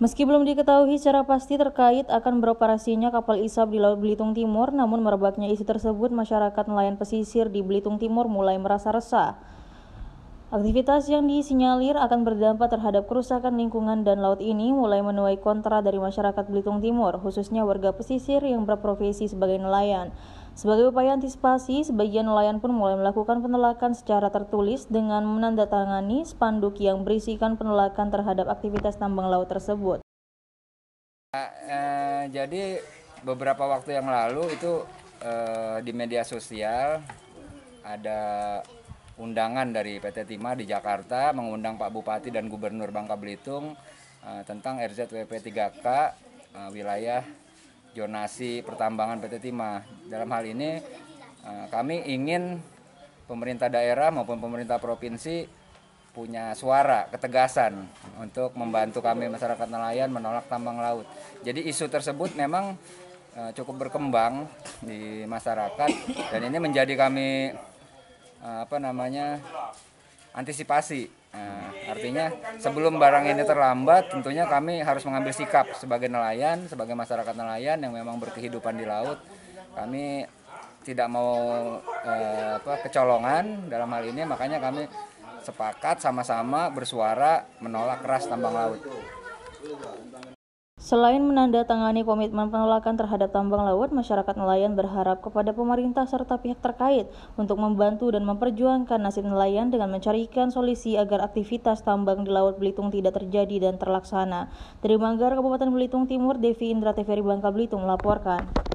Meski belum diketahui secara pasti terkait akan beroperasinya kapal isap di Laut Belitung Timur, namun merebaknya isu tersebut masyarakat nelayan pesisir di Belitung Timur mulai merasa resah. Aktivitas yang disinyalir akan berdampak terhadap kerusakan lingkungan dan laut ini mulai menuai kontra dari masyarakat Belitung Timur, khususnya warga pesisir yang berprofesi sebagai nelayan. Sebagai upaya antisipasi, sebagian nelayan pun mulai melakukan penolakan secara tertulis dengan menandatangani spanduk yang berisikan penolakan terhadap aktivitas tambang laut tersebut. Uh, uh, jadi beberapa waktu yang lalu itu uh, di media sosial ada undangan dari PT Timah di Jakarta mengundang Pak Bupati dan Gubernur Bangka Belitung uh, tentang RZWP 3K uh, wilayah jonasi pertambangan PT Timah. Dalam hal ini eh, kami ingin pemerintah daerah maupun pemerintah provinsi punya suara ketegasan untuk membantu kami masyarakat nelayan menolak tambang laut. Jadi isu tersebut memang eh, cukup berkembang di masyarakat dan ini menjadi kami eh, apa namanya antisipasi. Nah, artinya sebelum barang ini terlambat, tentunya kami harus mengambil sikap sebagai nelayan, sebagai masyarakat nelayan yang memang berkehidupan di laut. Kami tidak mau eh, apa, kecolongan dalam hal ini, makanya kami sepakat sama-sama bersuara menolak keras tambang laut. Selain menandatangani komitmen penolakan terhadap tambang laut, masyarakat nelayan berharap kepada pemerintah serta pihak terkait untuk membantu dan memperjuangkan nasib nelayan dengan mencarikan solusi agar aktivitas tambang di Laut Belitung tidak terjadi dan terlaksana. Dari Manggar, Kabupaten Belitung Timur, Devi Indra TVRI Bangka Belitung melaporkan.